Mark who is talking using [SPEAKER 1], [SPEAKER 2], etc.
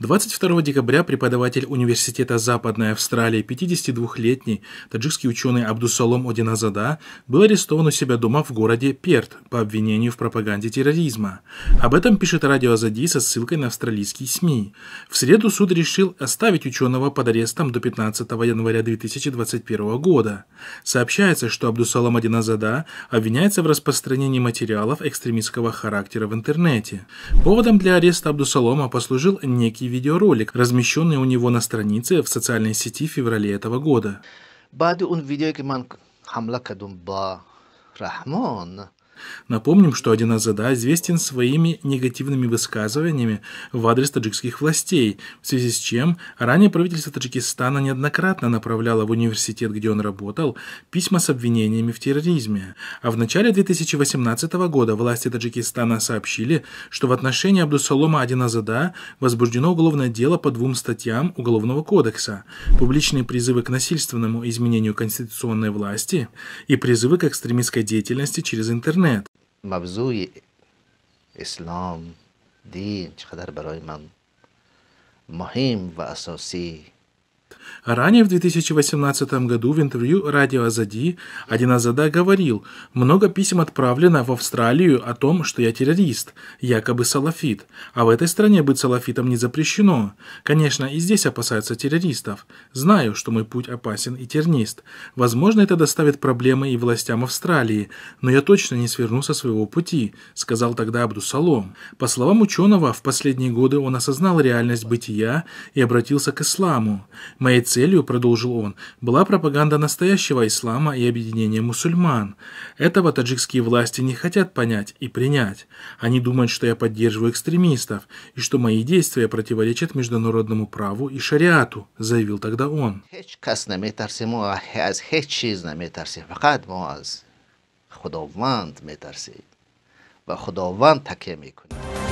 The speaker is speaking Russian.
[SPEAKER 1] 22 декабря преподаватель Университета Западной Австралии, 52-летний таджикский ученый Абдусалом Одиназада, был арестован у себя дома в городе Перт по обвинению в пропаганде терроризма. Об этом пишет радио Азади со ссылкой на австралийские СМИ. В среду суд решил оставить ученого под арестом до 15 января 2021 года. Сообщается, что Абдусалом Одиназада обвиняется в распространении материалов экстремистского характера в интернете. Поводом для ареста Абдусалома послужил некий видеоролик, размещенный у него на странице в социальной сети в феврале этого года. Напомним, что Адиназада известен своими негативными высказываниями в адрес таджикских властей, в связи с чем ранее правительство Таджикистана неоднократно направляло в университет, где он работал, письма с обвинениями в терроризме. А в начале 2018 года власти Таджикистана сообщили, что в отношении Абдусалома Адиназада возбуждено уголовное дело по двум статьям Уголовного кодекса – публичные призывы к насильственному изменению конституционной власти и призывы к экстремистской деятельности через интернет.
[SPEAKER 2] موضوع اسلام دین چقدر برای من مهم و اساسی А ранее в 2018
[SPEAKER 1] году в интервью радио Азади один Азада говорил, много писем отправлено в Австралию о том, что я террорист, якобы салафит, а в этой стране быть салафитом не запрещено. Конечно, и здесь опасаются террористов. Знаю, что мой путь опасен и тернист. Возможно, это доставит проблемы и властям Австралии, но я точно не сверну со своего пути, сказал тогда Абдусалом. По словам ученого, в последние годы он осознал реальность бытия и обратился к исламу. Моей целью, продолжил он, была пропаганда настоящего ислама и объединение мусульман. Этого таджикские власти не хотят понять и принять. Они думают, что я поддерживаю экстремистов и что мои действия противоречат международному праву и шариату, заявил тогда он.
[SPEAKER 2] خداوند میترسید و خداوند تکیه میکنید